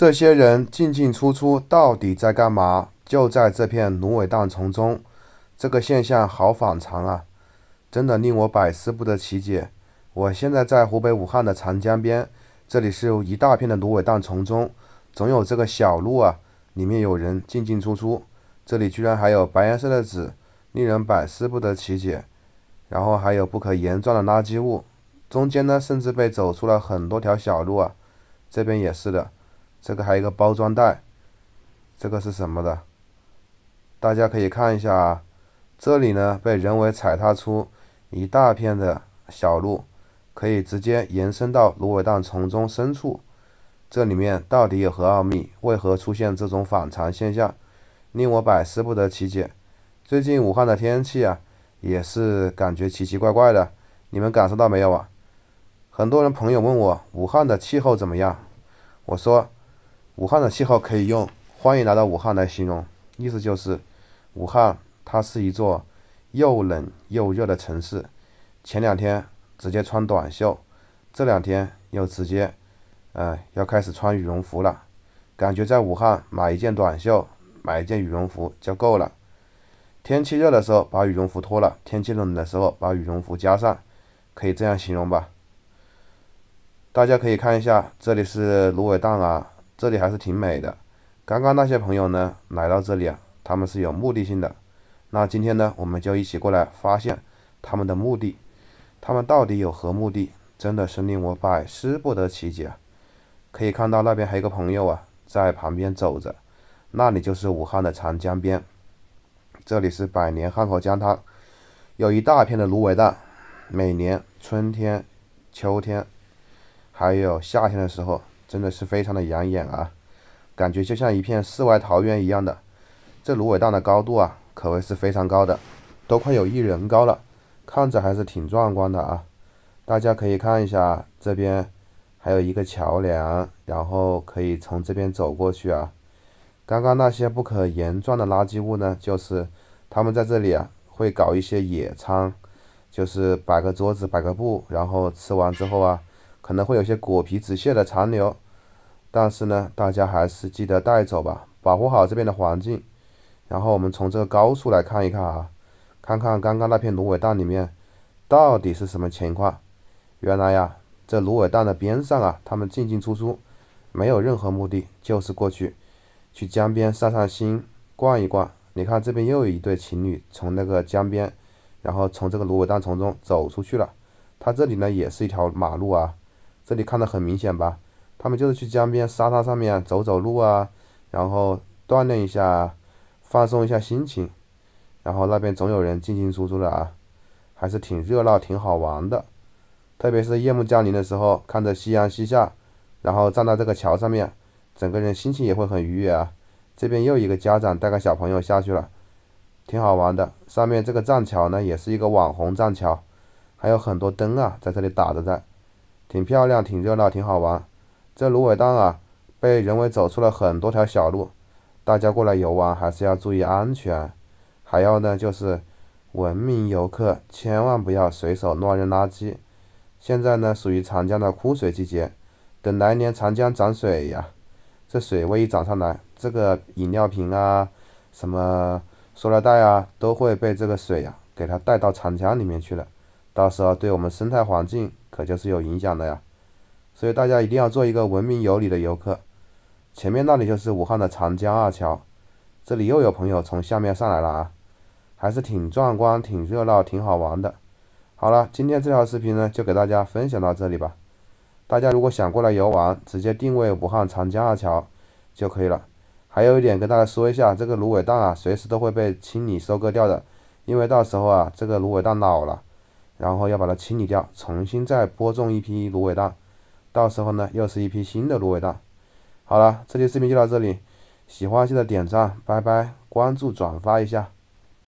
这些人进进出出到底在干嘛？就在这片芦苇荡丛中，这个现象好反常啊！真的令我百思不得其解。我现在在湖北武汉的长江边，这里是一大片的芦苇荡丛中，总有这个小路啊，里面有人进进出出。这里居然还有白颜色的纸，令人百思不得其解。然后还有不可言状的垃圾物，中间呢甚至被走出了很多条小路啊。这边也是的。这个还有一个包装袋，这个是什么的？大家可以看一下啊，这里呢被人为踩踏出一大片的小路，可以直接延伸到芦苇荡丛中深处。这里面到底有何奥秘？为何出现这种反常现象，令我百思不得其解。最近武汉的天气啊，也是感觉奇奇怪怪的，你们感受到没有啊？很多人朋友问我武汉的气候怎么样，我说。武汉的气候可以用“欢迎来到武汉”来形容，意思就是，武汉它是一座又冷又热的城市。前两天直接穿短袖，这两天又直接，哎，要开始穿羽绒服了。感觉在武汉买一件短袖，买一件羽绒服就够了。天气热的时候把羽绒服脱了，天气冷的时候把羽绒服加上，可以这样形容吧？大家可以看一下，这里是芦苇荡啊。这里还是挺美的。刚刚那些朋友呢，来到这里啊，他们是有目的性的。那今天呢，我们就一起过来发现他们的目的，他们到底有何目的？真的是令我百思不得其解。可以看到那边还有个朋友啊，在旁边走着，那里就是武汉的长江边，这里是百年汉口江滩，有一大片的芦苇荡，每年春天、秋天，还有夏天的时候。真的是非常的养眼啊，感觉就像一片世外桃源一样的。这芦苇荡的高度啊，可谓是非常高的，都快有一人高了，看着还是挺壮观的啊。大家可以看一下，这边还有一个桥梁，然后可以从这边走过去啊。刚刚那些不可言状的垃圾物呢，就是他们在这里啊，会搞一些野餐，就是摆个桌子，摆个布，然后吃完之后啊，可能会有些果皮纸屑的残留。但是呢，大家还是记得带走吧，保护好这边的环境。然后我们从这个高处来看一看啊，看看刚刚那片芦苇荡里面到底是什么情况。原来呀，这芦苇荡的边上啊，他们进进出出，没有任何目的，就是过去去江边散散心，逛一逛。你看这边又有一对情侣从那个江边，然后从这个芦苇荡从中走出去了。他这里呢也是一条马路啊，这里看的很明显吧。他们就是去江边沙滩上面走走路啊，然后锻炼一下，放松一下心情，然后那边总有人进进出出的啊，还是挺热闹，挺好玩的。特别是夜幕降临的时候，看着夕阳西下，然后站到这个桥上面，整个人心情也会很愉悦啊。这边又一个家长带个小朋友下去了，挺好玩的。上面这个栈桥呢，也是一个网红栈桥，还有很多灯啊，在这里打着在，挺漂亮，挺热闹，挺好玩。这芦苇荡啊，被人为走出了很多条小路，大家过来游玩还是要注意安全，还有呢就是文明游客，千万不要随手乱扔垃圾。现在呢属于长江的枯水季节，等来年长江涨水呀，这水位一涨上来，这个饮料瓶啊、什么塑料袋啊，都会被这个水呀给它带到长江里面去了，到时候对我们生态环境可就是有影响的呀。所以大家一定要做一个文明有礼的游客。前面那里就是武汉的长江二桥，这里又有朋友从下面上来了啊，还是挺壮观、挺热闹、挺好玩的。好了，今天这条视频呢，就给大家分享到这里吧。大家如果想过来游玩，直接定位武汉长江二桥就可以了。还有一点跟大家说一下，这个芦苇荡啊，随时都会被清理收割掉的，因为到时候啊，这个芦苇荡老了，然后要把它清理掉，重新再播种一批芦苇荡。到时候呢，又是一批新的芦苇荡。好了，这期视频就到这里，喜欢记得点赞，拜拜，关注转发一下。